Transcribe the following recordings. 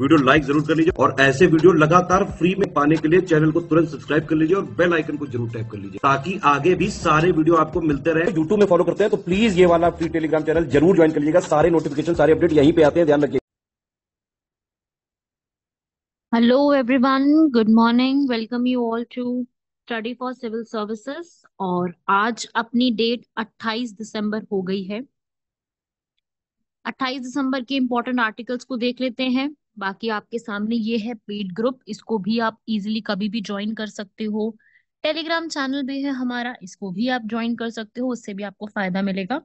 Video like जरूर कर लीजिए और ऐसे वीडियो लगातार फ्री में पाने के लिए चैनल को तुरंत सब्सक्राइब कर लीजिए और बेल आइकन को जरूर टैप कर लीजिए ताकि आगे भी सारे वीडियो आपको मिलते रहे यूट्यूब में फॉलो करते हैं तो प्लीज ये वाला फ्री टेलीग्राम चैनल जरूर ज्वाइन कर लीजिएगा सारे नोटिफिकेशन सारे अपडेट यहीं पे आते हैं ध्यान रखिए Hello everyone, good morning welcome you all to study for civil Services. और आज अपनी डेट 28 दिसंबर हो गई है 28 दिसंबर के इम्पोर्टेंट आर्टिकल्स को देख लेते हैं बाकी आपके सामने ये है पेड ग्रुप इसको भी आप इजिली कभी भी ज्वाइन कर सकते हो टेलीग्राम चैनल भी है हमारा इसको भी आप ज्वाइन कर सकते हो उससे भी आपको फायदा मिलेगा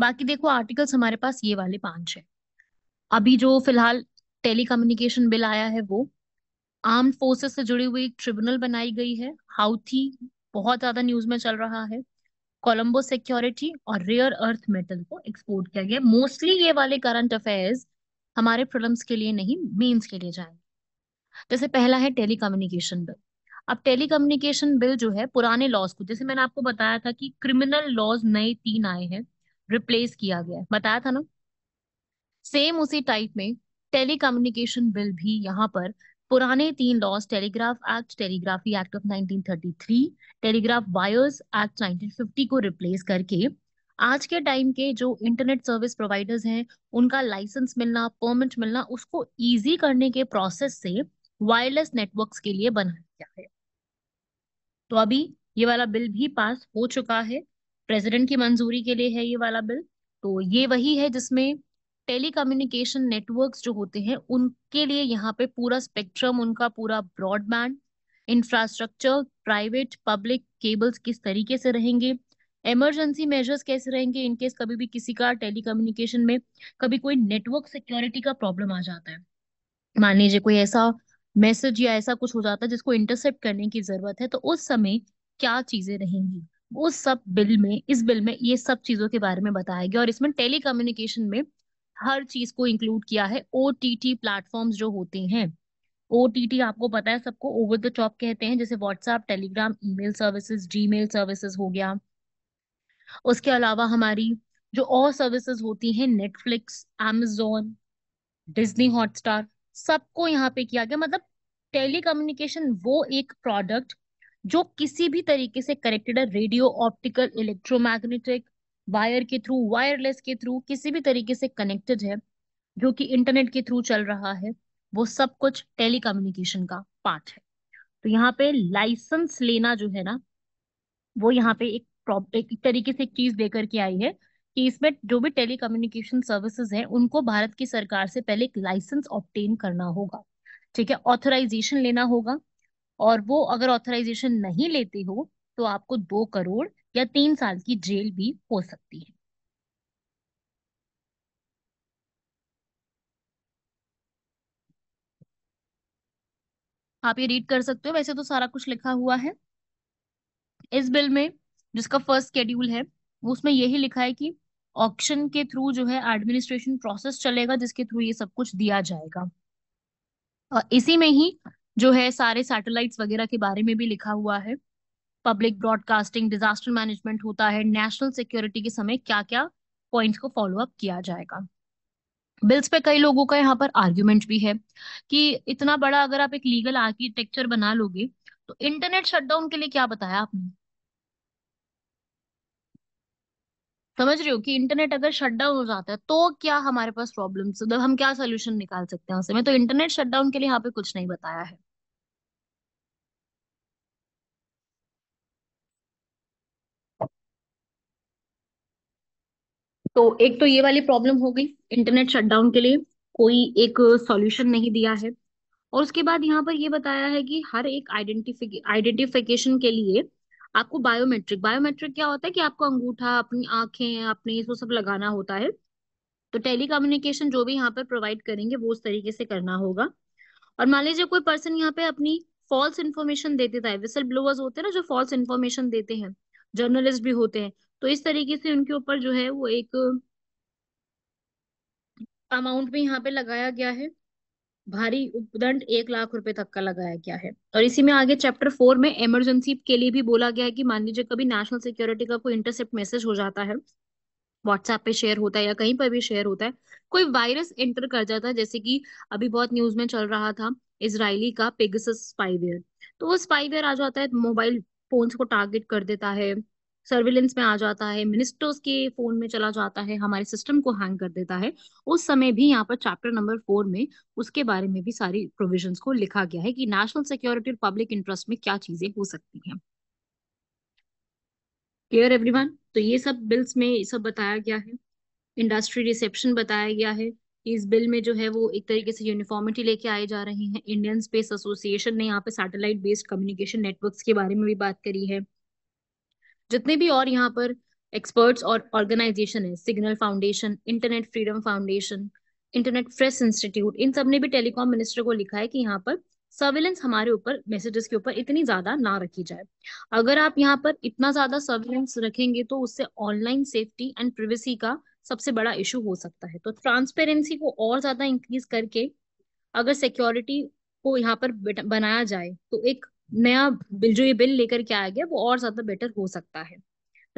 बाकी देखो आर्टिकल्स हमारे पास ये वाले पांच है अभी जो फिलहाल टेलीकम्युनिकेशन बिल आया है वो आर्म फोर्सेस से जुड़ी हुई एक ट्रिब्यूनल बनाई गई है हाउथी बहुत ज्यादा न्यूज में चल रहा है कोलंबो सिक्योरिटी और रेयर अर्थ मेटल को एक्सपोर्ट किया गया मोस्टली ये वाले करंट अफेयर्स हमारे प्रॉब्लम्स के लिए नहीं मेन्स के लिए जाएंगे जैसे पहला है टेली कम्युनिकेशन बिल अब टेली कम्युनिकेशन बिल जो है पुराने लॉज को जैसे मैंने आपको बताया था कि क्रिमिनल लॉज नए तीन आए हैं रिप्लेस किया गया है बताया था ना सेम उसी टाइप में टेली कम्युनिकेशन बिल भी यहाँ पर पुराने तीन laws telegraph act telegraphy act of 1933 telegraph wires act 1950 को रिप्लेस करके आज के टाइम के जो इंटरनेट सर्विस प्रोवाइडर्स हैं उनका लाइसेंस मिलना परमिट मिलना उसको ईजी करने के प्रोसेस से वायरलेस नेटवर्क्स के लिए बनाया गया है तो अभी ये वाला बिल भी पास हो चुका है प्रेसिडेंट की मंजूरी के लिए है ये वाला बिल तो ये वही है जिसमें टेलीकम्युनिकेशन नेटवर्क जो होते हैं उनके लिए यहाँ पे पूरा स्पेक्ट्रम उनका पूरा broadband infrastructure private public cables किस तरीके से रहेंगे इमरजेंसी मेजर्स कैसे रहेंगे इनकेस कभी भी किसी का टेलीकम्युनिकेशन में कभी कोई नेटवर्क सिक्योरिटी का प्रॉब्लम आ जाता है मान लीजिए कोई ऐसा मैसेज या ऐसा कुछ हो जाता है जिसको इंटरसेप्ट करने की जरूरत है तो उस समय क्या चीजें रहेंगी उस सब बिल में इस बिल में ये सब चीजों के बारे में बताया गया और इसमें टेलीकम्युनिकेशन में हर चीज को इंक्लूड किया है ओ टी टी प्लेटफॉर्म जो होते हैं ओ टी टी आपको पता है सबको ओवर द टॉप कहते हैं जैसे WhatsApp Telegram email services Gmail services हो गया उसके अलावा हमारी जो और सर्विसेज होती हैं नेटफ्लिक्स एमेजोन डिजनी हॉटस्टार सबको यहाँ पे किया गया मतलब टेलीकम्युनिकेशन वो एक प्रोडक्ट जो किसी भी तरीके से कनेक्टेड है रेडियो ऑप्टिकल इलेक्ट्रोमैग्नेटिक वायर के थ्रू वायरलेस के थ्रू किसी भी तरीके से कनेक्टेड है जो कि इंटरनेट के थ्रू चल रहा है वो सब कुछ टेली कम्युनिकेशन का पार्ट है तो यहाँ पे लाइसेंस लेना जो है ना वो यहाँ पे एक एक तरीके से एक चीज देकर के आई है कि इसमें जो भी टेली कम्युनिकेशन सर्विसेज हैं उनको भारत की सरकार से पहले एक लाइसेंस ऑप्टेन करना होगा ठीक है ऑथराइजेशन लेना होगा और वो अगर ऑथराइजेशन नहीं लेते हो तो आपको दो करोड़ या तीन साल की जेल भी हो सकती है आप ये रीड कर सकते हो वैसे तो सारा कुछ लिखा हुआ है इस बिल में जिसका फर्स्ट स्केड्यूल है वो उसमें यही लिखा है कि ऑक्शन के थ्रू जो है एडमिनिस्ट्रेशन प्रोसेस चलेगा जिसके थ्रू ये सब कुछ दिया जाएगा और इसी में ही जो है सारे सैटेलाइट्स वगैरह के बारे में भी लिखा हुआ है पब्लिक ब्रॉडकास्टिंग डिजास्टर मैनेजमेंट होता है नेशनल सिक्योरिटी के समय क्या क्या पॉइंट्स को फॉलो अप किया जाएगा बिल्स पे कई लोगों का यहाँ पर आर्ग्यूमेंट भी है कि इतना बड़ा अगर आप एक लीगल आर्किटेक्चर बना लोगे तो इंटरनेट शटडाउन के लिए क्या बताया आपने समझ रही हो कि इंटरनेट अगर शटडाउन हो जाता है तो क्या हमारे पास प्रॉब्लम हम क्या सोल्यूशन निकाल सकते हैं उसमें तो इंटरनेट शटडाउन के लिए यहाँ पे कुछ नहीं बताया है तो एक तो ये वाली प्रॉब्लम हो गई इंटरनेट शटडाउन के लिए कोई एक सॉल्यूशन नहीं दिया है और उसके बाद यहाँ पर ये बताया है कि हर एक आइडेंटिफिक आइडेंटिफिकेशन के लिए आपको बायोमेट्रिक बायोमेट्रिक क्या होता है कि आपको अंगूठा अपनी आंखें अपने वो सब लगाना होता है तो टेली कम्युनिकेशन जो भी यहाँ पर प्रोवाइड करेंगे वो उस तरीके से करना होगा और मान लीजिए कोई पर्सन यहाँ पे अपनी फॉल्स इन्फॉर्मेशन दे देता है विसल ब्लोअर्स होते हैं ना जो फॉल्स इन्फॉर्मेशन देते हैं जर्नलिस्ट भी होते हैं तो इस तरीके से उनके ऊपर जो है वो एक अमाउंट भी यहाँ पे लगाया गया है भारी उपदंड एक लाख रुपए तक का लगाया गया है और इसी में आगे चैप्टर फोर में इमरजेंसी के लिए भी बोला गया है कि मान लीजिए कभी नेशनल सिक्योरिटी का कोई इंटरसेप्ट मैसेज हो जाता है व्हाट्सएप पे शेयर होता है या कहीं पर भी शेयर होता है कोई वायरस एंटर कर जाता है जैसे कि अभी बहुत न्यूज में चल रहा था इसराइली का पेगसस स्पाइवेयर तो वो स्पाइवेयर आ जाता है मोबाइल फोन्स को टारगेट कर देता है सर्विलेंस में आ जाता है मिनिस्टर्स के फोन में चला जाता है हमारे सिस्टम को हैंग कर देता है उस समय भी यहाँ पर चैप्टर नंबर फोर में उसके बारे में भी सारी प्रोविजन को लिखा गया है कि नेशनल सिक्योरिटी और पब्लिक इंटरेस्ट में क्या चीजें हो सकती हैं क्लियर एवरीवन तो ये सब बिल्स में ये सब बताया गया है इंडस्ट्री रिसेप्शन बताया गया है इस बिल में जो है वो एक तरीके से यूनिफॉर्मिटी लेके आए जा रहे हैं इंडियन स्पेस एसोसिएशन ने यहाँ पे सैटेलाइट बेस्ड कम्युनिकेशन नेटवर्क्स के बारे में भी बात करी है जितने भी और यहाँ पर एक्सपर्ट्स और ऑर्गेनाइजेशन है Signal Foundation Internet Freedom Foundation Internet Press Institute इन सब ने भी टेलीकॉम मिनिस्टर को लिखा है कि यहाँ पर सर्विलेंस हमारे ऊपर मैसेजेस के ऊपर इतनी ज्यादा ना रखी जाए अगर आप यहाँ पर इतना ज्यादा सर्विलेंस रखेंगे तो उससे ऑनलाइन सेफ्टी एंड प्रिवेसी का सबसे बड़ा इशू हो सकता है तो ट्रांसपेरेंसी को और ज्यादा इंक्रीज करके अगर सिक्योरिटी को यहाँ पर बनाया जाए तो एक नया बिल जो ये बिल लेकर के आया गया वो और ज्यादा बेटर हो सकता है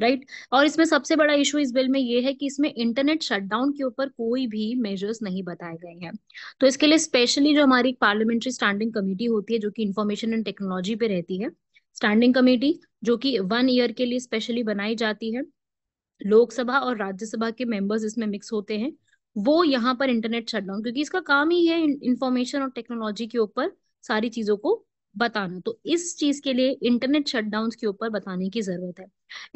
राइट right? और इसमें सबसे बड़ा इशू इस बिल में ये है कि इसमें इंटरनेट शटडाउन के ऊपर कोई भी मेजर्स नहीं बताए गए हैं तो इसके लिए स्पेशली जो हमारी पार्लियामेंट्री स्टैंडिंग कमेटी होती है जो कि इंफॉर्मेशन एंड टेक्नोलॉजी पे रहती है स्टैंडिंग कमेटी जो कि वन ईयर के लिए स्पेशली बनाई जाती है लोकसभा और राज्यसभा के मेंबर्स इसमें मिक्स होते हैं वो यहाँ पर इंटरनेट शटडाउन क्योंकि इसका काम ही है इंफॉर्मेशन और टेक्नोलॉजी के ऊपर सारी चीजों को बताना तो इस चीज के लिए इंटरनेट शटडाउन के ऊपर बताने की जरूरत है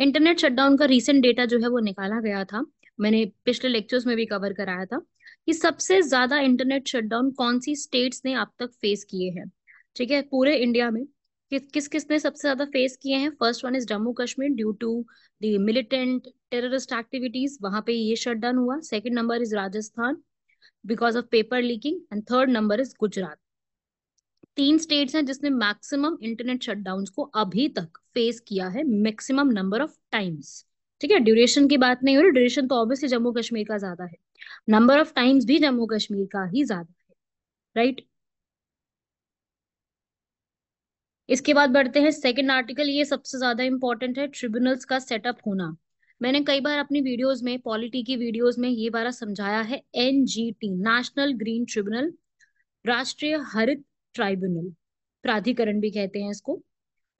इंटरनेट शटडाउन का रिसेंट डेटा जो है वो निकाला गया था मैंने पिछले लेक्चर्स में भी कवर कराया था कि सबसे ज्यादा इंटरनेट शटडाउन कौन सी स्टेट्स ने अब तक फेस किए हैं ठीक है पूरे इंडिया में कि, किस किस ने सबसे ज्यादा फेस किए हैं first one is Jammu Kashmir due to militant terrorist activities वहां पे ये शटडाउन हुआ second number is Rajasthan because of paper leaking and third number is Gujarat तीन स्टेट्स हैं जिसने मैक्सिमम इंटरनेट शटडाउन को अभी तक फेस किया है मैक्सिमम नंबर ऑफ टाइम्स ठीक है ड्यूरेशन की बात नहीं हो रही ड्यूरेशन तो ऑब्वियसली जम्मू कश्मीर का ज्यादा है नंबर ऑफ टाइम्स भी जम्मू कश्मीर का ही ज्यादा है राइट right? इसके बाद बढ़ते हैं सेकंड आर्टिकल ये सबसे ज्यादा इंपॉर्टेंट है ट्रिब्यूनल्स का सेटअप होना मैंने कई बार अपनी वीडियोस में पॉलिटी की वीडियोस में ये बारा समझाया है एनजीटी नेशनल ग्रीन ट्रिब्यूनल राष्ट्रीय हरित ट्राइब्यूनल प्राधिकरण भी कहते हैं इसको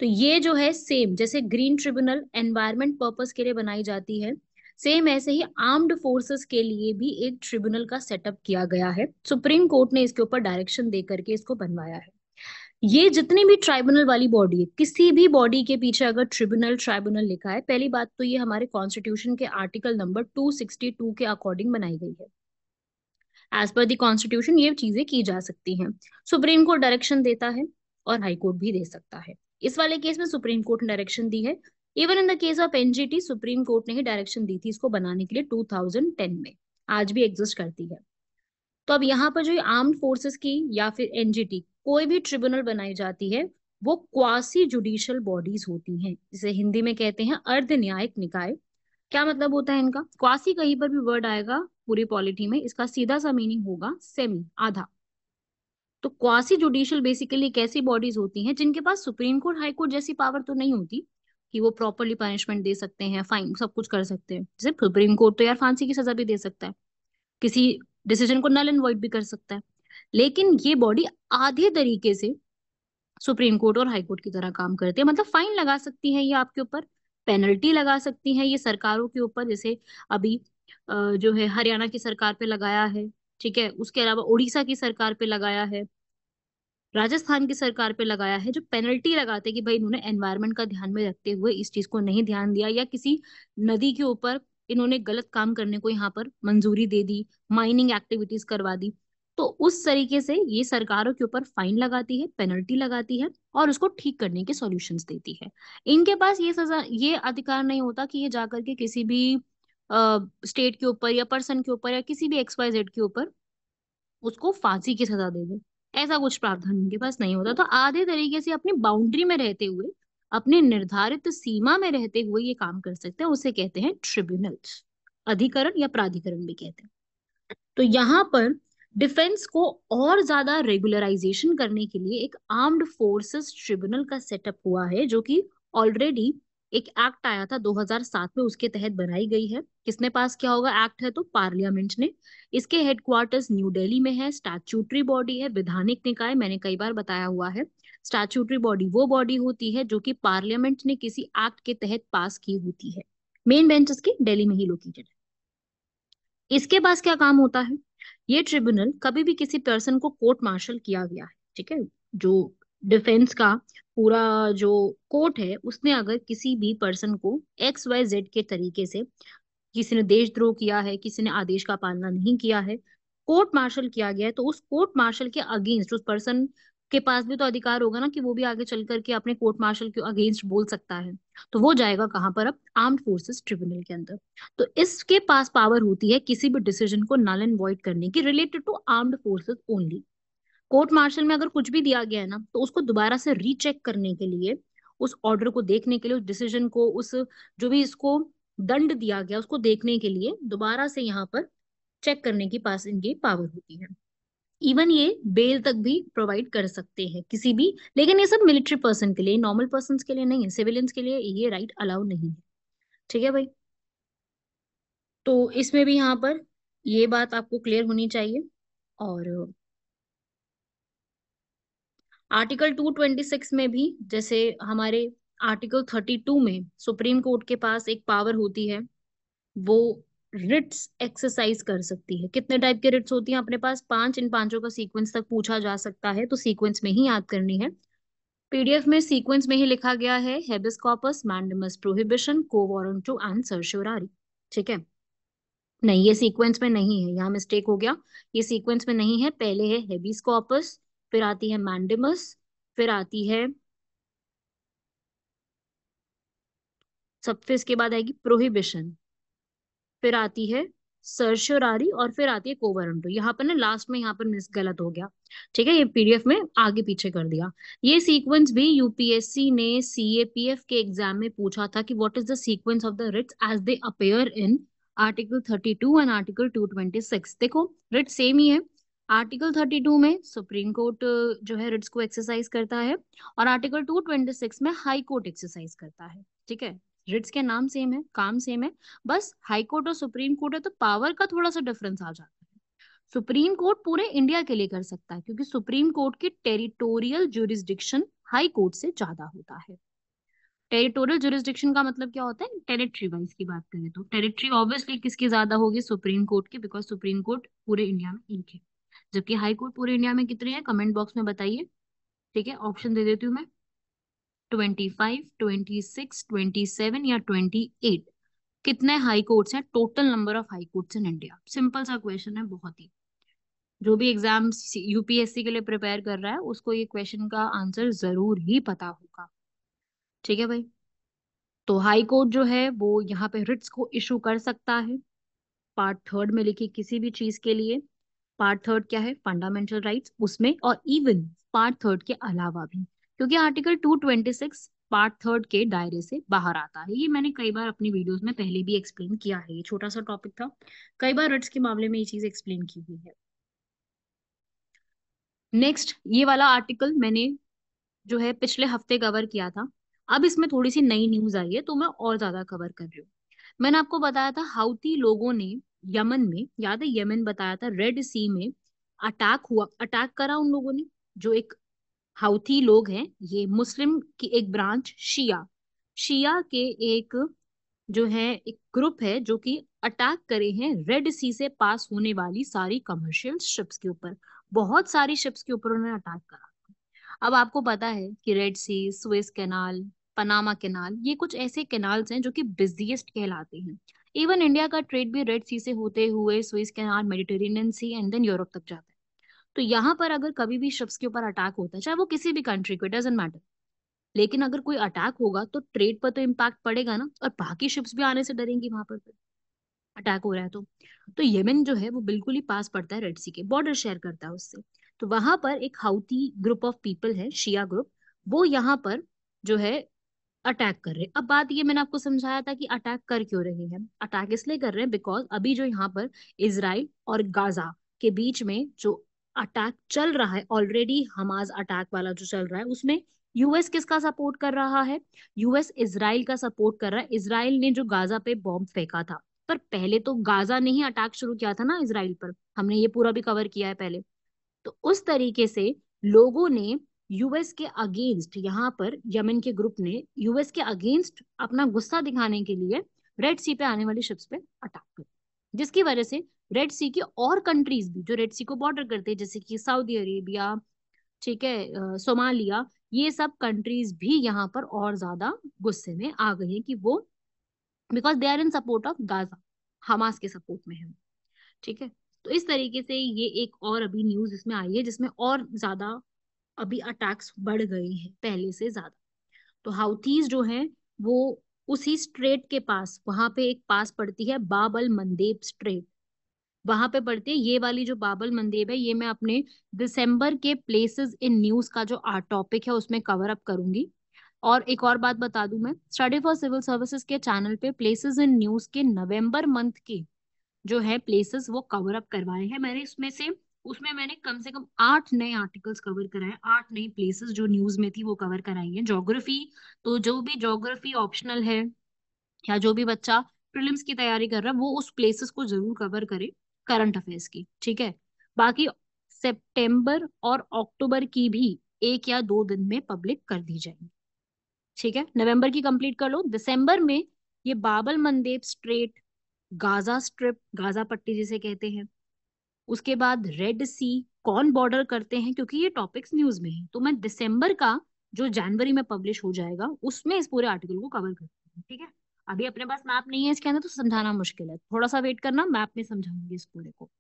तो ये जो है सेम जैसे ग्रीन ट्रिब्यूनल एनवायरमेंट पर्पस के लिए बनाई जाती है सेम ऐसे ही आर्म्ड फोर्सेस के लिए भी एक ट्रिब्यूनल का सेटअप किया गया है सुप्रीम कोर्ट ने इसके ऊपर डायरेक्शन दे करके इसको बनवाया है ये जितनी भी ट्राइब्यूनल वाली बॉडी है किसी भी बॉडी के पीछे अगर ट्रिब्यूनल ट्राइब्यूनल लिखा है पहली बात तो ये हमारे कॉन्स्टिट्यूशन के आर्टिकल नंबर 262 के अकॉर्डिंग बनाई गई है एज पर द कॉन्स्टिट्यूशन ये चीजें की जा सकती हैं सुप्रीम कोर्ट डायरेक्शन देता है और हाई कोर्ट भी दे सकता है इस वाले केस में सुप्रीम कोर्ट ने डायरेक्शन दी है even in the case of NGT Supreme Court ने ही डायरेक्शन दी थी इसको बनाने के लिए 2010 में आज भी एग्जिस्ट करती है तो अब यहाँ पर जो आर्म फोर्सेस की या फिर एनजीटी कोई भी ट्रिब्यूनल बनाई जाती है वो क्वासी जुडिशियल बॉडीज होती हैं जिसे हिंदी में कहते हैं अर्ध न्यायिक निकाय क्या मतलब होता है इनका क्वासी कहीं पर भी वर्ड आएगा पूरी पॉलिटी में इसका सीधा सा मीनिंग होगा सेमी आधा तो क्वासी जुडिशियल बेसिकली एक ऐसी बॉडीज होती हैं जिनके पास सुप्रीम कोर्ट हाई कोर्ट जैसी पावर तो नहीं होती कि वो प्रॉपरली पनिशमेंट दे सकते हैं फाइन सब कुछ कर सकते हैं जैसे सुप्रीम कोर्ट तो यार फांसी की सजा भी दे सकता है किसी डिसीजन को नल एंड भी कर सकता है लेकिन ये बॉडी आधे तरीके से सुप्रीम कोर्ट और हाई कोर्ट की तरह काम करती है मतलब फाइन लगा सकती है ये आपके ऊपर पेनल्टी लगा सकती है ये सरकारों के ऊपर जैसे अभी जो है हरियाणा की सरकार पे लगाया है ठीक है उसके अलावा उड़ीसा की सरकार पे लगाया है राजस्थान की सरकार पे लगाया है जो पेनल्टी लगाते कि भाई इन्होंने एनवायरमेंट का ध्यान में रखते हुए इस चीज को नहीं ध्यान दिया या किसी नदी के ऊपर इन्होंने गलत काम करने को यहाँ पर मंजूरी दे दी माइनिंग एक्टिविटीज करवा दी तो उस तरीके से ये सरकारों के ऊपर फाइन लगाती है पेनल्टी लगाती है और उसको ठीक करने के सॉल्यूशंस देती है इनके पास ये सजा ये अधिकार नहीं होता कि ये जाकर के किसी भी स्टेट के ऊपर या पर्सन के ऊपर या किसी भी एक्स वाई जेड के ऊपर उसको फांसी की सजा दे दे ऐसा कुछ प्रावधान उनके पास नहीं होता तो आधे तरीके से अपनी बाउंड्री में रहते हुए अपने निर्धारित सीमा में रहते हुए ये काम कर सकते हैं उसे कहते हैं ट्रिब्यूनल अधिकरण या प्राधिकरण भी कहते हैं तो यहाँ पर डिफेंस को और ज्यादा रेगुलराइजेशन करने के लिए एक आर्म्ड फोर्सेस ट्रिब्यूनल का सेटअप हुआ है जो कि ऑलरेडी एक एक्ट आया था 2007 में उसके तहत बनाई गई है किसने पास किया होगा एक्ट है तो पार्लियामेंट ने इसके हेडक्वार्टर्स न्यू दिल्ली में है स्टैच्यूटरी बॉडी है विधानिक निकाय मैंने कई बार बताया हुआ है स्टैच्यूटरी बॉडी वो बॉडी होती है जो कि पार्लियामेंट ने किसी एक्ट के तहत पास की होती है मेन बेंच इसकी दिल्ली में ही लोकेटेड है इसके पास क्या काम होता है ये ट्रिब्यूनल कभी भी किसी पर्सन को कोर्ट मार्शल किया गया है ठीक है जो डिफेंस का पूरा जो कोर्ट है उसने अगर किसी भी पर्सन को एक्स वाई जेड के तरीके से किसी ने देशद्रोह किया है किसी ने आदेश का पालना नहीं किया है कोर्ट मार्शल किया गया है तो उस कोर्ट मार्शल के अगेंस्ट उस पर्सन के पास भी तो अधिकार होगा ना कि वो भी आगे चल करके अपने कोर्ट मार्शल के अगेंस्ट बोल सकता है तो वो जाएगा कहाँ पर अब आर्म्ड फोर्सेस ट्रिब्यूनल के अंदर तो इसके पास पावर होती है किसी भी डिसीजन को नल एंड वॉइड करने की related to armed forces only court martial में अगर कुछ भी दिया गया है ना तो उसको दोबारा से रीचेक करने के लिए उस ऑर्डर को देखने के लिए उस डिसीजन को उस जो भी इसको दंड दिया गया उसको देखने के लिए दोबारा से यहाँ पर चेक करने की पास इनकी पावर होती है इवन ये बेल तक भी प्रोवाइड कर सकते हैं किसी भी लेकिन ये सब मिलिट्री पर्सन के लिए नॉर्मल पर्सन के लिए नहीं है सिविलियंस के लिए ये राइट अलाउ नहीं है ठीक है भाई तो इसमें भी यहाँ पर ये बात आपको क्लियर होनी चाहिए और आर्टिकल 226 में भी जैसे हमारे आर्टिकल 32 में सुप्रीम कोर्ट के पास एक पावर होती है वो रिट्स एक्सरसाइज कर सकती है कितने टाइप के रिट्स होती हैं अपने पास पांच इन पांचों का सीक्वेंस तक पूछा जा सकता है तो सीक्वेंस में ही याद करनी है पीडीएफ में सीक्वेंस में ही लिखा गया है मैंडमस प्रोहिबिशन को वॉरंटो एंड सर्श्योरारी ठीक है नहीं ये सीक्वेंस में नहीं है यहाँ मिस्टेक हो गया ये सीक्वेंस में नहीं है पहले है हेबिस फिर आती है मैंडिमस फिर आती है सबफिस के बाद आएगी प्रोहिबिशन फिर आती है सर्शोरारी और फिर आती है कोवरंटो यहाँ पर ना लास्ट में यहाँ पर मिस गलत हो गया ठीक है ये पीडीएफ में आगे पीछे कर दिया ये सीक्वेंस भी यूपीएससी ने सीएपीएफ के एग्जाम में पूछा था कि what is the sequence of the writs as they appear in article thirty two and article two twenty six देखो रिट सेम ही है आर्टिकल 32 में सुप्रीम कोर्ट जो है रिट्स को एक्सरसाइज करता है और आर्टिकल 226 में हाई कोर्ट एक्सरसाइज करता है ठीक है रिट्स के नाम सेम है काम सेम है बस हाई कोर्ट और सुप्रीम कोर्ट है तो पावर का थोड़ा सा डिफरेंस आ जाता है सुप्रीम कोर्ट पूरे इंडिया के लिए कर सकता है क्योंकि सुप्रीम कोर्ट की टेरिटोरियल जुरिस्डिक्शन हाई कोर्ट से ज्यादा होता है टेरिटोरियल जुरिस्डिक्शन का मतलब क्या होता है टेरिटरी वाइज की बात करें तो टेरिटरी ऑब्वियसली किसकी ज्यादा होगी सुप्रीम कोर्ट की बिकॉज सुप्रीम कोर्ट पूरे इंडिया में एक है जबकि हाई कोर्ट पूरे इंडिया में कितने हैं कमेंट बॉक्स में बताइए ठीक है ऑप्शन दे देती हूँ मैं twenty five twenty six twenty seven या ट्वेंटी एट कितने हाई कोर्ट्स हैं total number of high courts in India simple सा क्वेश्चन है बहुत ही जो भी एग्जाम यूपीएससी के लिए प्रिपेयर कर रहा है उसको ये क्वेश्चन का आंसर जरूर ही पता होगा ठीक है भाई तो हाई कोर्ट जो है वो यहाँ पे रिट्स को इशू कर सकता है पार्ट थर्ड में लिखी किसी भी चीज के लिए पार्ट थर्ड क्या है फंडामेंटल राइट्स उसमें और इवन पार्ट थर्ड के अलावा भी क्योंकि आर्टिकल 226 पार्ट थर्ड के दायरे से बाहर आता है ये मैंने कई बार अपनी वीडियोस में पहले भी एक्सप्लेन किया है ये छोटा सा टॉपिक था कई बार रिट्स के मामले में ये चीज एक्सप्लेन की हुई है नेक्स्ट ये वाला आर्टिकल मैंने जो है पिछले हफ्ते कवर किया था अब इसमें थोड़ी सी नई न्यूज आई है तो मैं और ज्यादा कवर कर रही हूँ मैंने आपको बताया था हाउती लोगों ने यमन में याद है यमन बताया था रेड सी में अटैक हुआ अटैक करा उन लोगों ने जो एक हाउथी लोग हैं ये मुस्लिम की एक ब्रांच शिया शिया के एक जो है एक ग्रुप है जो कि अटैक करे हैं रेड सी से पास होने वाली सारी कमर्शियल शिप्स के ऊपर बहुत सारी शिप्स के ऊपर उन्होंने अटैक करा अब आपको पता है कि red sea Suez canal Panama canal ये कुछ ऐसे कैनाल्स हैं जो कि बिजिएस्ट कहलाते हैं इवन इंडिया का ट्रेड भी रेड सी से होते हुए Suez canal Mediterranean sea and then Europe तक जाता है तो यहाँ पर अगर कभी भी शब्द के ऊपर अटैक होता है चाहे वो किसी भी कंट्री को इट डजेंट मैटर लेकिन अगर कोई अटैक होगा तो ट्रेड पर तो इम्पैक्ट पड़ेगा ना और बाकी शिप्स भी आने से डरेंगी वहां पर अटैक हो रहा है तो तो यमन जो है वो बिल्कुल ही पास पड़ता है रेड सी के बॉर्डर शेयर करता है उससे तो वहां पर एक हाउती ग्रुप ऑफ पीपल है शिया ग्रुप वो यहाँ पर जो है अटैक कर रहे हैं अब बात ये मैंने आपको समझाया था कि अटैक कर क्यों रहे हैं अटैक इसलिए कर रहे हैं बिकॉज अभी जो यहाँ पर इसराइल और गाजा के बीच में जो अटैक चल रहा है ऑलरेडी हमाज अटैक वाला जो चल रहा है उसमें यूएस किसका सपोर्ट कर रहा है यूएस इसराइल का सपोर्ट कर रहा है इसराइल ने जो गाजा पे बॉम्ब फेंका था पर पहले तो गाजा ने ही अटैक शुरू किया था ना इसराइल पर हमने ये पूरा भी कवर किया है पहले तो उस तरीके से लोगों ने यूएस के अगेंस्ट यहाँ पर यमन के ग्रुप ने यूएस के अगेंस्ट अपना गुस्सा दिखाने के लिए रेड सी पे आने वाली शिप्स पे अटैक किया जिसकी वजह से रेड सी की और कंट्रीज भी जो रेड सी को बॉर्डर करते हैं जैसे कि सऊदी अरेबिया ठीक है सोमालिया ये सब कंट्रीज भी यहाँ पर और ज्यादा गुस्से में आ गई हैं कि वो because they are in support of Gaza Hamas के सपोर्ट में है ठीक है तो इस तरीके से ये एक और अभी न्यूज इसमें आई है जिसमें और ज्यादा अभी अटैक्स बढ़ गए हैं पहले से ज्यादा तो हाउथीज जो है वो उसी स्ट्रेट के पास वहां पे एक पास पड़ती है बाबल मंदेब स्ट्रेट वहां पे पड़ती है ये वाली जो बाबल मंदेब है ये मैं अपने दिसंबर के प्लेसेस इन न्यूज का जो टॉपिक है उसमें कवर अप करूंगी और एक और बात बता दू मैं स्टडी फॉर सिविल सर्विसेज के चैनल पे प्लेसेस इन न्यूज के नवंबर मंथ के जो है प्लेसेस वो कवर अप करवाए हैं मैंने इसमें से उसमें मैंने कम से कम आठ नए आर्टिकल्स कवर कराए आठ नई प्लेसेस जो न्यूज में थी वो कवर कराई है जोग्राफी तो जो भी जोग्राफी ऑप्शनल है या जो भी बच्चा प्रिलिम्स की तैयारी कर रहा है वो उस प्लेसेस को जरूर कवर करे करंट अफेयर्स की ठीक है बाकी सितंबर और अक्टूबर की भी एक या दो दिन में पब्लिक कर दी जाएगी ठीक है नवंबर की कंप्लीट कर लो दिसंबर में ये Bab el Mandeb strait Gaza strip Gaza पट्टी जिसे कहते हैं उसके बाद रेड सी कौन बॉर्डर करते हैं क्योंकि ये टॉपिक्स न्यूज में है तो मैं दिसंबर का जो जनवरी में पब्लिश हो जाएगा उसमें इस पूरे आर्टिकल को कवर करती हूँ ठीक है अभी अपने पास मैप नहीं है इसके अंदर तो समझाना मुश्किल है थोड़ा सा वेट करना मैप में समझाऊंगी इस पूरे को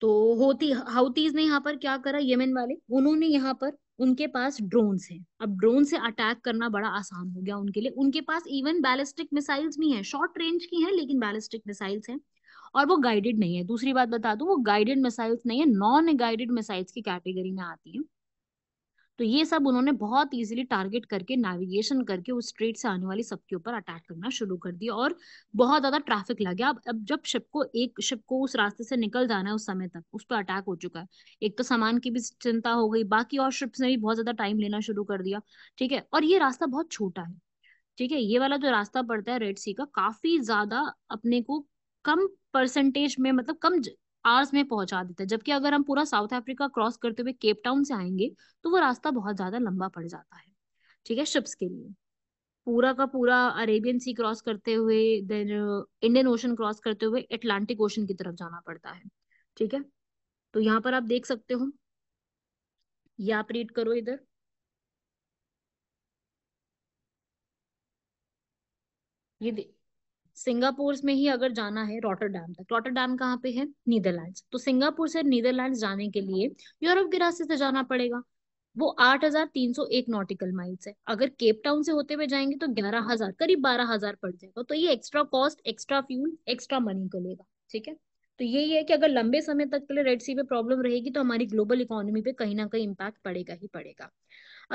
तो होती हाउतीज ने यहाँ पर क्या करा यमन वाले उन्होंने यहाँ पर उनके पास ड्रोन है अब ड्रोन से अटैक करना बड़ा आसान हो गया उनके लिए उनके पास इवन बैलिस्टिक मिसाइल्स भी हैं शॉर्ट रेंज की हैं लेकिन बैलिस्टिक मिसाइल्स हैं और वो गाइडेड नहीं है दूसरी बात बता दू वो गाइडेड मिसाइल्स नहीं है नॉन गाइडेड मिसाइल्स की कैटेगरी में आती है तो ये सब उन्होंने बहुत इजीली टारगेट करके नेविगेशन करके उस स्ट्रेट से आने वाली सबके ऊपर अटैक करना शुरू कर दिया और बहुत ज्यादा ट्रैफिक लग गया अब अब जब शिप को एक शिप को उस रास्ते से निकल जाना है उस समय तक उस पर अटैक हो चुका है एक तो सामान की भी चिंता हो गई बाकी और शिप्स ने भी बहुत ज्यादा टाइम लेना शुरू कर दिया ठीक है और ये रास्ता बहुत छोटा है ठीक है ये वाला जो रास्ता पड़ता है रेड सी का काफी ज्यादा अपने को कम परसेंटेज में मतलब कम आर्स में पहुंचा देता है जबकि अगर हम पूरा साउथ अफ्रीका क्रॉस करते हुए केप टाउन से आएंगे तो वो रास्ता बहुत ज्यादा लंबा पड़ जाता है ठीक है शिप्स के लिए पूरा का पूरा अरेबियन सी क्रॉस करते हुए देन इंडियन ओशन क्रॉस करते हुए अटलांटिक ओशन की तरफ जाना पड़ता है ठीक है तो यहाँ पर आप देख सकते हो ये आप रीड करो इधर ये सिंगापुर में ही अगर जाना है डैम तक डैम कहाँ पे है नीदरलैंड तो सिंगापुर से नीदरलैंड जाने के लिए यूरोप के रास्ते से जाना पड़ेगा वो आठ हजार तीन सौ एक नॉटिकल माइल्स है अगर केप टाउन से होते हुए जाएंगे तो ग्यारह हजार करीब बारह हजार पड़ जाएगा तो ये extra cost extra fuel extra money को लेगा ठीक है तो यही है कि अगर लंबे समय तक के लिए रेड सी पे प्रॉब्लम रहेगी तो हमारी ग्लोबल इकोनॉमी पे कहीं ना कहीं इम्पैक्ट पड़ेगा ही पड़ेगा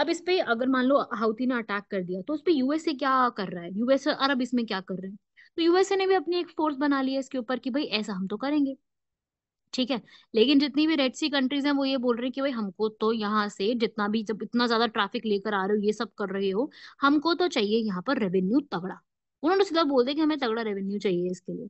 अब इस पे अगर मान लो हाउथी ने अटैक कर दिया तो उस पर यूएसए क्या कर रहा है यूएस अरब इसमें क्या कर रहे हैं तो यूएसए ने भी अपनी एक फोर्स बना ली है इसके ऊपर कि भाई ऐसा हम तो करेंगे ठीक है लेकिन जितनी भी रेड सी कंट्रीज हैं वो ये बोल रहे हैं कि भाई हमको तो यहाँ से जितना भी जब इतना ज्यादा ट्रैफिक लेकर आ रहे हो ये सब कर रहे हो हमको तो चाहिए यहाँ पर रेवेन्यू तगड़ा उन्होंने सीधा बोल दिया कि हमें तगड़ा रेवेन्यू चाहिए इसके लिए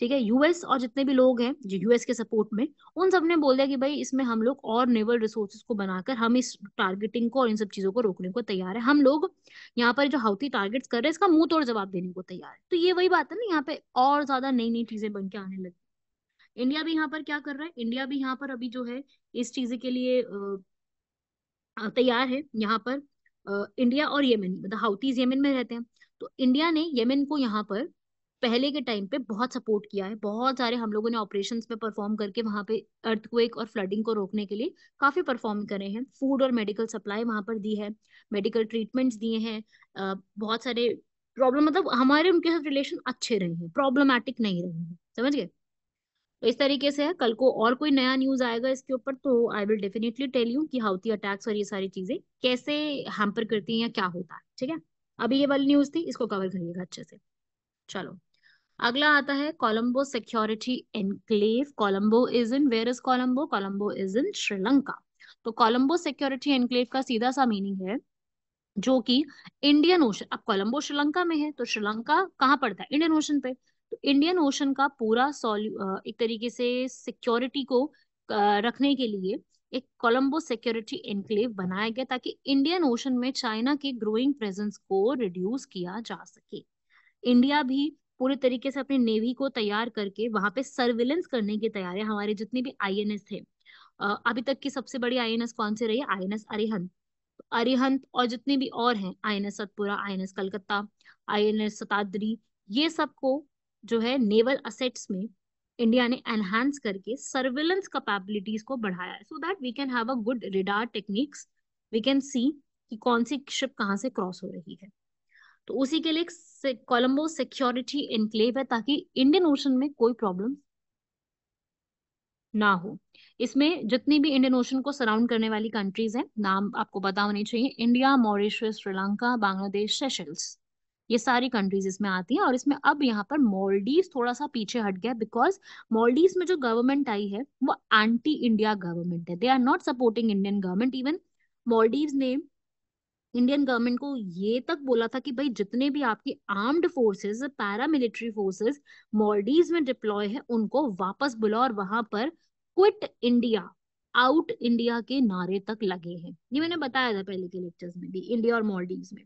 ठीक है यूएस और जितने भी लोग हैं जो यूएस के सपोर्ट में उन सब ने बोल दिया कि भाई इसमें हम लोग और नेवल रिसोर्सेज को बनाकर हम इस टारगेटिंग को और इन सब चीजों को रोकने को तैयार है हम लोग यहाँ पर जो हाउथी टारगेट्स कर रहे हैं इसका मुंह तोड़ जवाब देने को तैयार है तो ये वही बात है ना यहाँ पे और ज्यादा नई नई चीजें बन के आने लगी इंडिया भी यहाँ पर क्या कर रहा है इंडिया भी यहाँ पर अभी जो है इस चीज के लिए तैयार है यहाँ पर इंडिया और येमेन मतलब हाउतीज येमेन में रहते हैं तो इंडिया ने येमेन को यहाँ पर पहले के टाइम पे बहुत सपोर्ट किया है बहुत सारे हम लोगों ने ऑपरेशन में परफॉर्म करके वहाँ पे अर्थक्वेक और फ्लडिंग को रोकने के लिए काफी परफॉर्म करे हैं फूड और मेडिकल सप्लाई वहाँ पर दी है मेडिकल ट्रीटमेंट्स दिए हैं बहुत सारे प्रॉब्लम मतलब हमारे उनके साथ रिलेशन अच्छे रहे हैं प्रॉब्लमैटिक नहीं रहे हैं समझ गए तो इस तरीके से है कल को और कोई नया न्यूज आएगा इसके ऊपर तो I will definitely tell you कि हाउती अटैक्स और ये सारी चीजें कैसे हैम्पर करती हैं या क्या होता है ठीक है अभी ये वाली न्यूज थी इसको कवर करिएगा अच्छे से चलो अगला आता है Colombo security enclave Colombo is in where is Colombo Colombo is in Sri Lanka तो कोलंबो सिक्योरिटी एनक्लेव का सीधा सा मीनिंग है जो कि इंडियन ओशन अब कोलंबो श्रीलंका में है तो श्रीलंका कहाँ पड़ता है इंडियन ओशन पे तो इंडियन ओशन का पूरा सॉल्यू एक तरीके से सिक्योरिटी को रखने के लिए एक कोलंबो सिक्योरिटी एनक्लेव बनाया गया ताकि इंडियन ओशन में चाइना के ग्रोइंग प्रेजेंस को रिड्यूस किया जा सके इंडिया भी पूरे तरीके से अपनी नेवी को तैयार करके वहां पे सर्विलेंस करने की तैयारी हमारे जितने भी आई थे अभी तक की सबसे बड़ी आई कौन सी रही है आई अरिहंत अरिहंत और जितने भी और हैं I N S Satpura I N S Calcutta I N S Sahyadri ये सबको जो है नेवल असेट्स में इंडिया ने एनहांस करके सर्विलेंस कैपेबिलिटीज को बढ़ाया है so that we can have a good radar techniques we can see कि कौन सी शिप कहाँ से क्रॉस हो रही है तो उसी के लिए कोलम्बो कोलंबो सिक्योरिटी इनक्लेव है ताकि इंडियन ओशन में कोई प्रॉब्लम ना हो इसमें जितनी भी इंडियन ओशन को सराउंड करने वाली कंट्रीज हैं नाम आपको पता होने चाहिए India Mauritius Sri Lanka Bangladesh Seychelles ये सारी कंट्रीज इसमें आती हैं और इसमें अब यहाँ पर मॉलडीव थोड़ा सा पीछे हट गया बिकॉज मॉलडीव में जो गवर्नमेंट आई है वो एंटी इंडिया गवर्नमेंट है they are not supporting Indian government even Maldive ने इंडियन गवर्नमेंट को ये तक बोला था कि भाई जितने भी आपकी armed forces paramilitary forces Maldive में डिप्लॉय है उनको वापस बुलाओ और वहां पर क्विट इंडिया आउट इंडिया के नारे तक लगे हैं ये मैंने बताया था पहले के लेक्चर्स में भी इंडिया और मॉलडीव में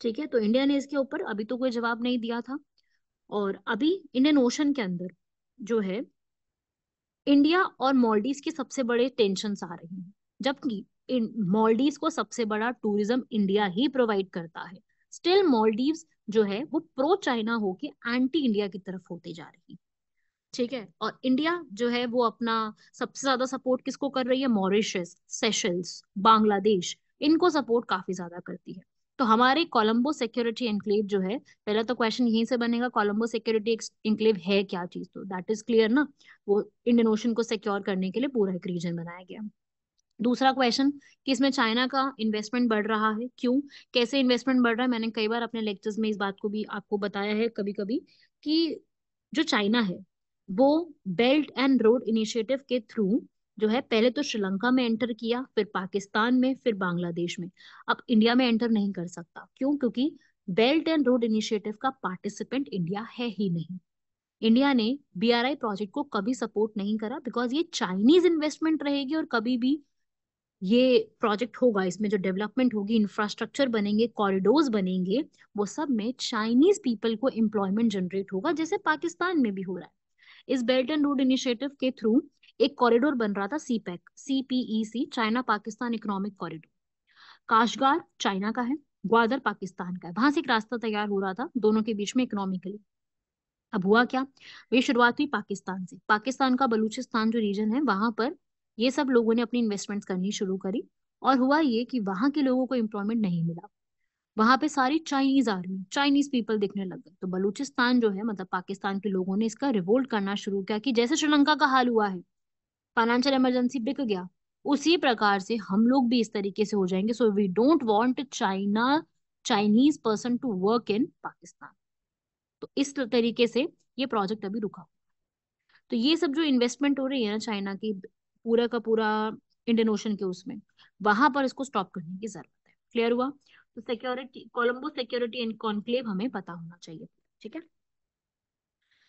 ठीक है तो इंडिया ने इसके ऊपर अभी तो कोई जवाब नहीं दिया था और अभी इंडियन ओशन के अंदर जो है इंडिया और मॉलडीव के सबसे बड़े टेंशन आ रहे हैं जबकि मॉलडीव को सबसे बड़ा टूरिज्म इंडिया ही प्रोवाइड करता है स्टिल मॉलडीव जो है वो प्रो चाइना होके एंटी इंडिया की तरफ होते जा रही ठीक है और इंडिया जो है वो अपना सबसे ज्यादा सपोर्ट किसको कर रही है मॉरिशस सेशल्स बांग्लादेश इनको सपोर्ट काफी ज्यादा करती है तो हमारे कोलंबो सिक्योरिटी एनक्लेव जो है पहला तो क्वेश्चन यहीं से बनेगा कोलंबो सिक्योरिटी इंक्लेव है क्या चीज तो दैट इज क्लियर ना वो इंडियन ओशन को सिक्योर करने के लिए पूरा एक रीजन बनाया गया दूसरा क्वेश्चन कि इसमें चाइना का इन्वेस्टमेंट बढ़ रहा है क्यों कैसे इन्वेस्टमेंट बढ़ रहा है मैंने कई बार अपने लेक्चर्स में इस बात को भी आपको बताया है कभी कभी कि जो चाइना है वो बेल्ट एंड रोड इनिशिएटिव के थ्रू जो है पहले तो श्रीलंका में एंटर किया फिर पाकिस्तान में फिर बांग्लादेश में अब इंडिया में एंटर नहीं कर सकता क्यों क्योंकि बेल्ट एंड रोड इनिशिएटिव का पार्टिसिपेंट इंडिया है ही नहीं इंडिया ने बीआरआई प्रोजेक्ट को कभी सपोर्ट नहीं करा बिकॉज ये चाइनीज इन्वेस्टमेंट रहेगी और कभी भी ये प्रोजेक्ट होगा इसमें जो डेवलपमेंट होगी इंफ्रास्ट्रक्चर बनेंगे कॉरिडोर्स बनेंगे वो सब में चाइनीज पीपल को एम्प्लॉयमेंट जनरेट होगा जैसे पाकिस्तान में भी हो रहा है इस बेल्ट एंड रोड इनिशिएटिव के थ्रू एक कॉरिडोर बन रहा था CPEC C P E C China Pakistan economic corridor Kashgar China का है ग्वादर पाकिस्तान का है वहां से एक रास्ता तैयार हो रहा था दोनों के बीच में इकोनॉमिकली अब हुआ क्या ये शुरुआत हुई पाकिस्तान से पाकिस्तान का बलूचिस्तान जो रीजन है वहां पर ये सब लोगों ने अपनी इन्वेस्टमेंट करनी शुरू करी और हुआ ये कि वहां के लोगों को एम्प्लॉयमेंट नहीं मिला वहां पे सारी चाइनीज आर्मी चाइनीज पीपल दिखने लग गए तो बलूचिस्तान जो है मतलब पाकिस्तान के लोगों ने इसका रिवोल्ट करना शुरू किया कि जैसे श्रीलंका का हाल हुआ है फाइनेंशियल इमरजेंसी बिक गया उसी प्रकार से हम लोग भी इस तरीके से हो जाएंगे so we don't want China Chinese person to work in Pakistan तो इस तरीके से ये प्रोजेक्ट अभी रुका तो ये सब जो इन्वेस्टमेंट हो रही है ना चाइना की पूरा का पूरा इंडियन ओशन के उसमें वहां पर इसको स्टॉप करने की जरूरत है क्लियर हुआ तो security Colombo security and conclave हमें पता होना चाहिए ठीक है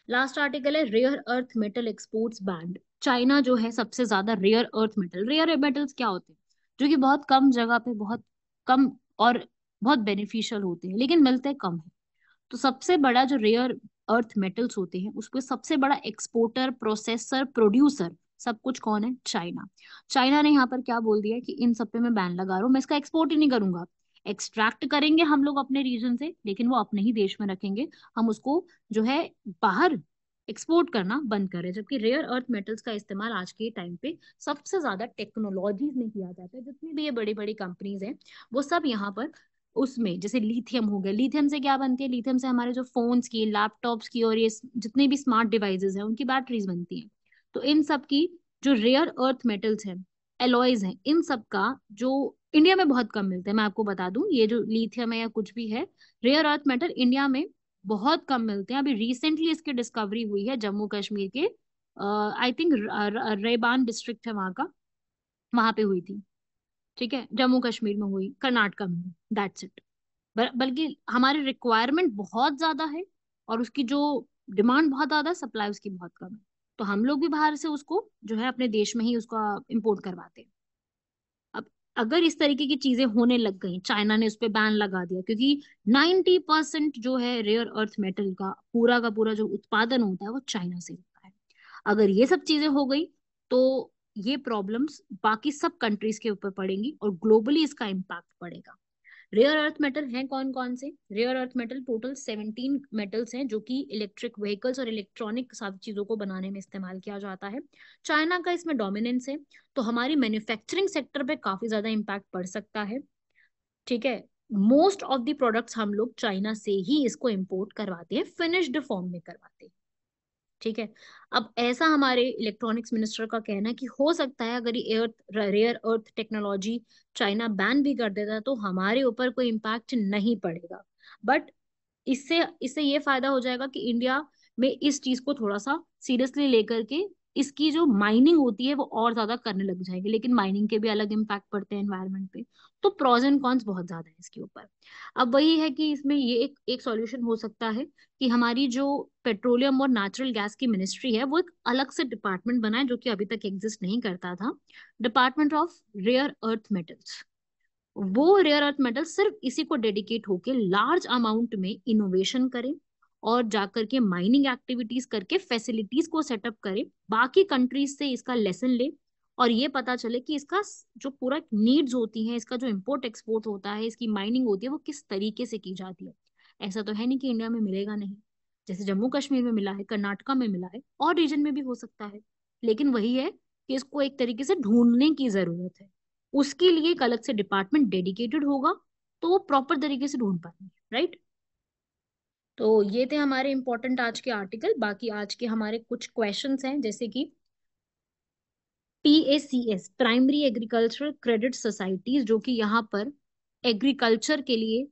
लास्ट आर्टिकल है rare earth metal exports banned China जो है सबसे ज्यादा rare earth metal rare metals क्या होते हैं जो कि बहुत कम जगह पे बहुत कम और बहुत बेनिफिशियल होते हैं लेकिन मिलते कम है तो सबसे बड़ा जो रेयर अर्थ मेटल्स होते हैं उसको सबसे बड़ा एक्सपोर्टर प्रोसेसर प्रोड्यूसर सब कुछ कौन है चाइना चाइना ने यहाँ पर क्या बोल दिया कि इन सब पे मैं बैन लगा रहा हूँ मैं इसका एक्सपोर्ट ही नहीं करूंगा एक्सट्रैक्ट करेंगे हम लोग अपने रीजन से लेकिन वो अपने ही देश में रखेंगे हम उसको जो है बाहर एक्सपोर्ट करना बंद कर रहे हैं जबकि रेयर अर्थ मेटल्स का इस्तेमाल आज के टाइम पे सबसे ज्यादा टेक्नोलॉजीज में किया जाता है जितनी भी ये बड़ी बड़ी कंपनीज हैं वो सब यहाँ पर उसमें जैसे लिथियम हो गया लिथियम से क्या बनती है लिथियम से हमारे जो फोन्स की लैपटॉप्स की और ये जितने भी स्मार्ट डिवाइसेस हैं उनकी बैटरीज बनती हैं तो इन सब की जो रेयर अर्थ मेटल्स हैं एलॉयज हैं इन सब का जो इंडिया में बहुत कम मिलते हैं मैं आपको बता दूं ये जो लिथियम है या कुछ भी है रेयर अर्थ मेटल इंडिया में बहुत कम मिलते हैं अभी रिसेंटली इसकी डिस्कवरी हुई है जम्मू कश्मीर के आई थिंक रेबान डिस्ट्रिक्ट है वहाँ का वहां पे हुई थी ठीक है जम्मू कश्मीर में हुई कर्नाटका में दैट्स इट बल्कि हमारी रिक्वायरमेंट बहुत ज्यादा है और उसकी जो डिमांड बहुत ज्यादा है सप्लाई उसकी बहुत कम है तो हम लोग भी बाहर से उसको जो है अपने देश में ही उसका इम्पोर्ट करवाते हैं अब अगर इस तरीके की चीजें होने लग गई चाइना ने उस पर बैन लगा दिया क्योंकि 90 परसेंट जो है रेयर अर्थ मेटल का पूरा का पूरा जो उत्पादन होता है वो चाइना से होता है अगर ये सब चीजें हो गई तो ये प्रॉब्लम्स बाकी सब कंट्रीज के ऊपर पड़ेंगी और ग्लोबली इसका इम्पैक्ट पड़ेगा रेयर अर्थ मेटल हैं कौन कौन से rare earth metal total seventeen metals हैं जो कि इलेक्ट्रिक व्हीकल्स और इलेक्ट्रॉनिक सब चीजों को बनाने में इस्तेमाल किया जाता है चाइना का इसमें डोमिनेंस है तो हमारी मैन्युफैक्चरिंग सेक्टर पे काफी ज्यादा इम्पैक्ट पड़ सकता है ठीक है मोस्ट ऑफ द प्रोडक्ट्स हम लोग चाइना से ही इसको इम्पोर्ट करवाते हैं फिनिश्ड फॉर्म में करवाते हैं ठीक है अब ऐसा हमारे इलेक्ट्रॉनिक्स मिनिस्टर का कहना है कि हो सकता है अगर ये earth rare earth technology China ban भी कर देता तो हमारे ऊपर कोई इम्पैक्ट नहीं पड़ेगा बट इससे इससे ये फायदा हो जाएगा कि इंडिया में इस चीज को थोड़ा सा सीरियसली लेकर के इसकी जो माइनिंग होती है वो और ज्यादा करने लग जाएंगे लेकिन माइनिंग के भी अलग इम्पैक्ट पड़ते हैं एनवायरमेंट पे तो प्रोज एंड कॉन्स बहुत ज्यादा है इसके ऊपर अब वही है कि इसमें ये एक एक सॉल्यूशन हो सकता है कि हमारी जो पेट्रोलियम और नेचुरल गैस की मिनिस्ट्री है वो एक अलग से डिपार्टमेंट बनाए जो कि अभी तक एग्जिस्ट नहीं करता था department of rare earth metals वो रेयर अर्थ मेटल सिर्फ इसी को डेडिकेट होके लार्ज अमाउंट में इनोवेशन करें और जाकर के माइनिंग एक्टिविटीज करके फैसिलिटीज को सेटअप करें बाकी कंट्रीज से इसका लेसन ले और ये पता चले कि इसका जो पूरा नीड्स होती है इसका जो इम्पोर्ट एक्सपोर्ट होता है इसकी माइनिंग होती है वो किस तरीके से की जाती है ऐसा तो है नहीं कि इंडिया में मिलेगा नहीं जैसे जम्मू कश्मीर में मिला है कर्नाटका में मिला है और रीजन में भी हो सकता है लेकिन वही है कि इसको एक तरीके से ढूंढने की जरूरत है उसके लिए एक अलग से डिपार्टमेंट डेडिकेटेड होगा तो वो प्रॉपर तरीके से ढूंढ पाएंगे राइट तो ये थे हमारे इंपॉर्टेंट आज के आर्टिकल बाकी आज के हमारे कुछ क्वेश्चन हैं जैसे कि PACS primary agriculture credit societies जो कि यहाँ पर एग्रीकल्चर के लिए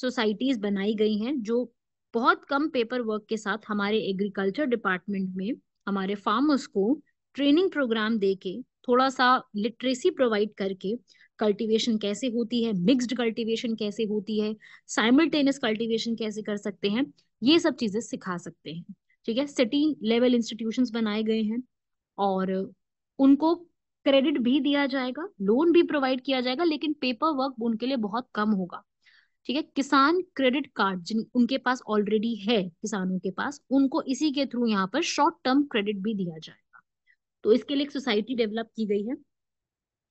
सोसाइटीज बनाई गई हैं जो बहुत कम पेपर वर्क के साथ हमारे एग्रीकल्चर डिपार्टमेंट में हमारे फार्मर्स को ट्रेनिंग प्रोग्राम देके थोड़ा सा लिटरेसी प्रोवाइड करके कल्टीवेशन कैसे होती है मिक्स्ड कल्टीवेशन कैसे होती है साइमल्टेनियस कल्टीवेशन कैसे कर सकते हैं ये सब चीजें सिखा सकते हैं ठीक है सिटी लेवल इंस्टीट्यूशंस बनाए गए हैं और उनको क्रेडिट भी दिया जाएगा लोन भी प्रोवाइड किया जाएगा लेकिन पेपर वर्क उनके लिए बहुत कम होगा ठीक है किसान क्रेडिट कार्ड जिन उनके पास ऑलरेडी है किसानों के पास उनको इसी के थ्रू यहाँ पर शॉर्ट टर्म क्रेडिट भी दिया जाएगा तो इसके लिए एक सोसाइटी डेवलप की गई है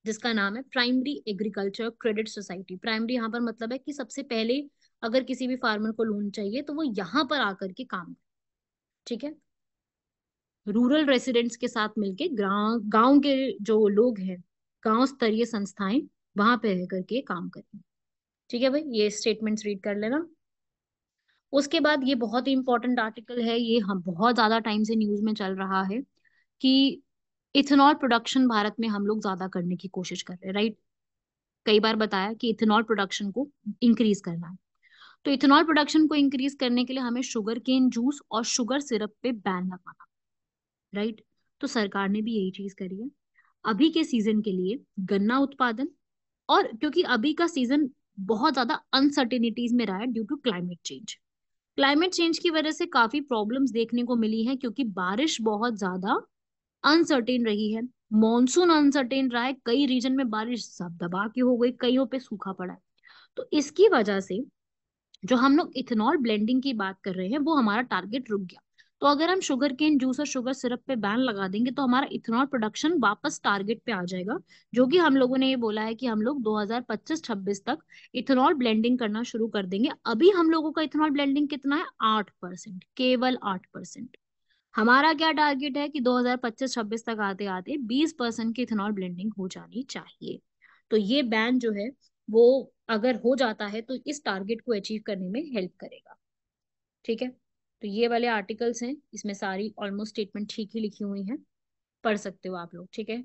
जिसका नाम है primary agriculture credit society primary यहाँ पर मतलब है कि सबसे पहले अगर किसी भी फार्मर को लोन चाहिए तो वो यहाँ पर आकर के काम करे ठीक है रूरल रेसिडेंट्स के साथ मिलके ग्राम गांव के जो लोग हैं गांव स्तरीय संस्थाएं वहां पर रह करके काम करेंगे ठीक है भाई ये स्टेटमेंट्स रीड कर लेना उसके बाद ये बहुत ही इंपॉर्टेंट आर्टिकल है ये हम बहुत ज्यादा टाइम से न्यूज में चल रहा है कि इथेनॉल प्रोडक्शन भारत में हम लोग ज्यादा करने की कोशिश कर रहे हैं राइट कई बार बताया कि इथेनॉल प्रोडक्शन को इंक्रीज करना है तो इथेनॉल प्रोडक्शन को इंक्रीज करने के लिए हमें शुगर केन जूस और शुगर सिरप पे बैन लगाना राइट तो सरकार ने भी यही चीज करी है अभी के सीजन के लिए गन्ना उत्पादन और क्योंकि अभी का सीजन बहुत ज्यादा अनसर्टेनिटीज में रहा है due to climate change climate change की वजह से काफी प्रॉब्लम्स देखने को मिली है क्योंकि बारिश बहुत ज्यादा अनसर्टेन रही है मॉनसून अनसर्टेन रहा है कई रीजन में बारिश सब दबा के हो गई कईयों पे सूखा पड़ा है तो इसकी वजह से जो हम लोग इथेनॉल ब्लेंडिंग की बात कर रहे हैं वो हमारा टारगेट रुक गया तो अगर हम शुगर केन जूस और शुगर सिरप पे बैन लगा देंगे तो हमारा इथेनॉल प्रोडक्शन वापस टारगेट पे आ जाएगा जो कि हम लोगों ने ये बोला है कि हम लोग 2025-26 तक इथेनॉल ब्लेंडिंग करना शुरू कर देंगे अभी हम लोगों का इथेनॉल ब्लेंडिंग कितना है आठ परसेंट केवल आठ परसेंट हमारा क्या टारगेट है कि 2025-26 तक आते आते 20 परसेंट की इथेनॉल ब्लेंडिंग हो जानी चाहिए तो ये बैन जो है वो अगर हो जाता है तो इस टारगेट को अचीव करने में हेल्प करेगा ठीक है तो ये वाले आर्टिकल्स हैं इसमें सारी ऑलमोस्ट स्टेटमेंट ठीक ही लिखी हुई है पढ़ सकते हो आप लोग ठीक है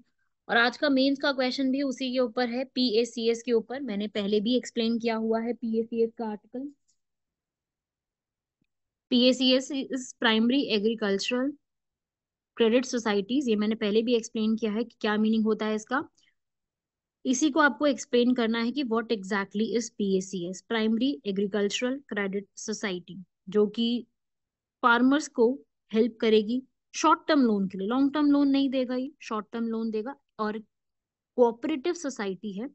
और आज का मेंस का क्वेश्चन भी उसी के ऊपर है पी के ऊपर मैंने पहले भी एक्सप्लेन किया हुआ है पी का article S is primary agricultural credit societies ये मैंने पहले भी एक्सप्लेन किया है कि क्या मीनिंग होता है इसका इसी को आपको एक्सप्लेन करना है कि what exactly is P A C S primary agricultural credit society जो कि फार्मर्स को हेल्प करेगी शॉर्ट टर्म लोन के लिए लॉन्ग टर्म लोन नहीं देगा ये शॉर्ट टर्म लोन देगा और कोऑपरेटिव सोसाइटी है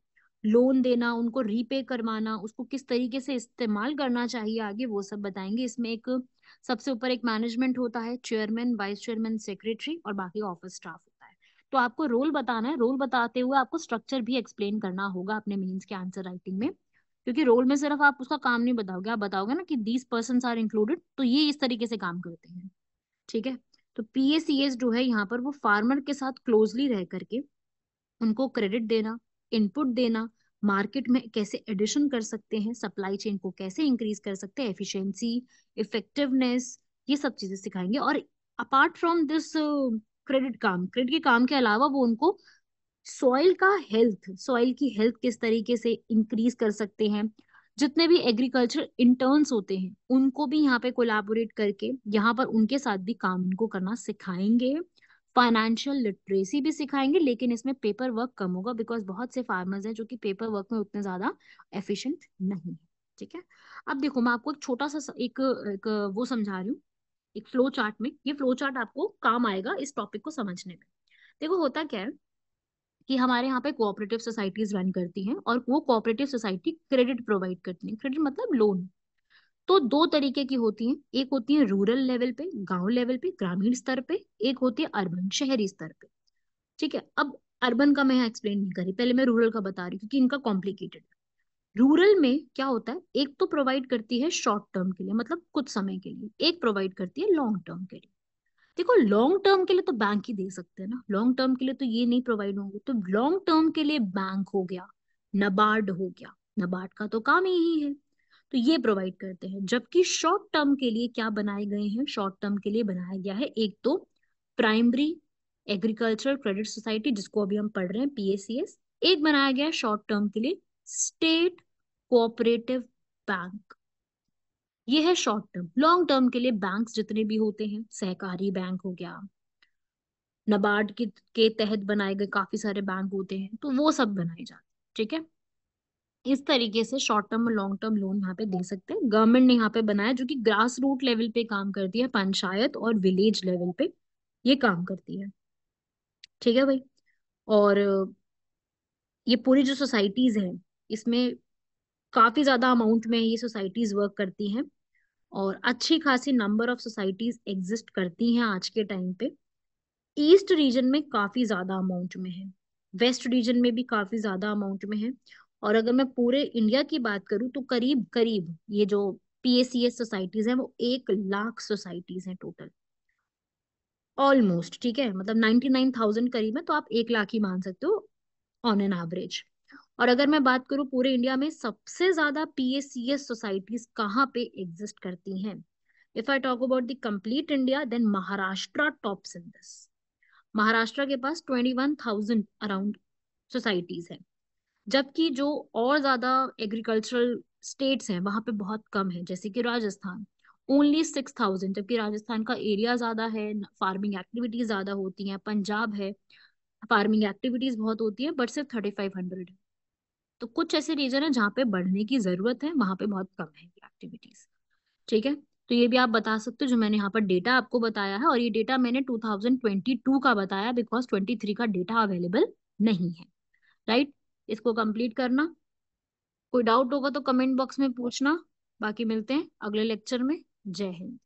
लोन देना उनको रीपे करवाना उसको किस तरीके से इस्तेमाल करना चाहिए आगे वो सब बताएंगे इसमें एक सबसे ऊपर एक मैनेजमेंट होता है चेयरमैन वाइस चेयरमैन सेक्रेटरी और बाकी ऑफिस स्टाफ होता है तो आपको रोल बताना है रोल बताते हुए आपको स्ट्रक्चर भी एक्सप्लेन करना होगा अपने मीन्स के आंसर राइटिंग में क्योंकि रोल में सिर्फ आप उसका काम नहीं बताओगे आप बताओगे ना कि दीज पर्सन आर इंक्लूडेड तो ये इस तरीके से काम करते हैं ठीक है तो पीएसीएस जो है यहाँ पर वो फार्मर के साथ क्लोजली रह करके उनको क्रेडिट देना इनपुट देना मार्केट में कैसे एडिशन कर सकते हैं सप्लाई चेन को कैसे इंक्रीज कर सकते हैं एफिशिएंसी इफेक्टिवनेस ये सब चीजें सिखाएंगे और अपार्ट फ्रॉम दिस क्रेडिट काम क्रेडिट के काम के अलावा वो उनको सॉइल का हेल्थ सॉइल की हेल्थ किस तरीके से इंक्रीज कर सकते हैं जितने भी एग्रीकल्चर इंटर्न्स होते हैं उनको भी यहाँ पे कोलैबोरेट करके यहाँ पर उनके साथ भी काम उनको करना सिखाएंगे फाइनेंशियल लिटरेसी भी सिखाएंगे लेकिन इसमें पेपर वर्क कम होगा बिकॉज बहुत से फार्मर्स हैं जो कि पेपर वर्क में उतने ज्यादा एफिशिएंट नहीं है ठीक है अब देखो मैं आपको एक छोटा सा एक, एक वो समझा रही हूँ एक फ्लो चार्ट में ये फ्लो चार्ट आपको काम आएगा इस टॉपिक को समझने में देखो होता क्या है कि हमारे यहाँ पे कोऑपरेटिव सोसाइटीज रन करती हैं और वो कोऑपरेटिव सोसाइटी क्रेडिट प्रोवाइड करती है क्रेडिट मतलब लोन तो दो तरीके की होती हैं एक होती है रूरल लेवल पे गांव लेवल पे ग्रामीण स्तर पे एक होती है अर्बन शहरी स्तर पे ठीक है अब अर्बन का मैं यहाँ एक्सप्लेन नहीं करी पहले मैं रूरल का बता रही हूँ क्योंकि इनका कॉम्प्लिकेटेड है रूरल में क्या होता है एक तो प्रोवाइड करती है शॉर्ट टर्म के लिए मतलब कुछ समय के लिए एक प्रोवाइड करती है लॉन्ग टर्म के लिए देखो लॉन्ग टर्म के लिए तो बैंक ही दे सकते हैं ना लॉन्ग टर्म के लिए तो ये नहीं प्रोवाइड होंगे तो लॉन्ग टर्म के लिए बैंक हो गया नबार्ड हो गया नबार्ड का तो काम यही है तो ये प्रोवाइड करते हैं जबकि शॉर्ट टर्म के लिए क्या बनाए गए हैं शॉर्ट टर्म के लिए बनाया गया है एक तो प्राइमरी एग्रीकल्चरल क्रेडिट सोसाइटी जिसको अभी हम पढ़ रहे हैं पीएसीएस एक बनाया गया है शॉर्ट टर्म के लिए स्टेट कोऑपरेटिव बैंक ये है शॉर्ट टर्म लॉन्ग टर्म के लिए बैंक्स जितने भी होते हैं सहकारी बैंक हो गया नबार्ड के, के तहत बनाए गए काफी सारे बैंक होते हैं तो वो सब बनाए जाते हैं ठीक है इस तरीके से शॉर्ट टर्म और लॉन्ग टर्म लोन यहाँ पे दे सकते हैं गवर्नमेंट ने यहाँ पे बनाया जो कि ग्रास रूट लेवल पे काम करती है पंचायत और विलेज लेवल पे ये काम करती है ठीक है भाई और ये पूरी जो सोसाइटीज हैं इसमें काफी ज्यादा अमाउंट में ये सोसाइटीज वर्क करती हैं और अच्छी खासी नंबर ऑफ सोसाइटीज एग्जिस्ट करती हैं आज के टाइम पे ईस्ट रीजन में काफी ज्यादा अमाउंट में है वेस्ट रीजन में भी काफी ज्यादा अमाउंट में है और अगर मैं पूरे इंडिया की बात करूँ तो करीब करीब ये जो पीएसीएस सोसाइटीज हैं वो एक लाख सोसाइटीज हैं टोटल ऑलमोस्ट ठीक है मतलब नाइनटी नाइन थाउजेंड करीब है तो आप एक लाख ही मान सकते हो ऑन एन एवरेज और अगर मैं बात करूं पूरे इंडिया में सबसे ज्यादा पीएसीएस सोसाइटीज कहाँ पे एग्जिस्ट करती हैं if I talk about the complete India then Maharashtra tops in this Maharashtra के पास twenty one thousand around societies है जबकि जो और ज्यादा एग्रीकल्चरल स्टेट्स हैं वहां पे बहुत कम है जैसे कि राजस्थान ओनली सिक्स थाउजेंड जबकि राजस्थान का एरिया ज्यादा है फार्मिंग एक्टिविटीज ज्यादा होती हैं पंजाब है फार्मिंग एक्टिविटीज बहुत होती है बट सिर्फ थर्टी फाइव हंड्रेड है तो कुछ ऐसे रीजन है जहाँ पे बढ़ने की जरूरत है वहां पे बहुत कम है एक्टिविटीज ठीक है तो ये भी आप बता सकते हो जो मैंने यहाँ पर डेटा आपको बताया है और ये डेटा मैंने 2022 का बताया बिकॉज 23 का डेटा अवेलेबल नहीं है राइट इसको कंप्लीट करना कोई डाउट होगा तो कमेंट बॉक्स में पूछना बाकी मिलते हैं अगले लेक्चर में जय हिंद